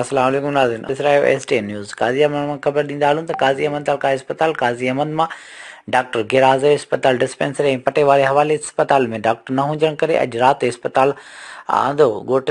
السلام علیکم ناظرین اسرائیل خبر ڈینزی اسپتال قاضی احمد میں ڈاکٹر گراض اسپتال ڈسپینسری پٹے والے حوالے اسپتال میں ڈاکٹر نہ ہوجن کر آند گوٹ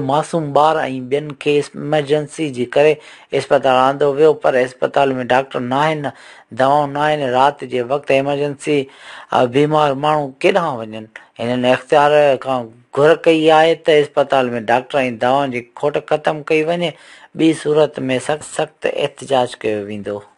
ماسوم بار اور ایمرجنسی اسپتال آند وی پر اسپتال میں ڈاکٹر نہ دواؤں نہ رات کے وقت ایمرجنسی بیمار مو کی وجہ انختار کا گرپتال میں ڈاکٹر دو داؤں کی کھوٹ ختم کی صورت میں سخت سخت احتجاج کیا و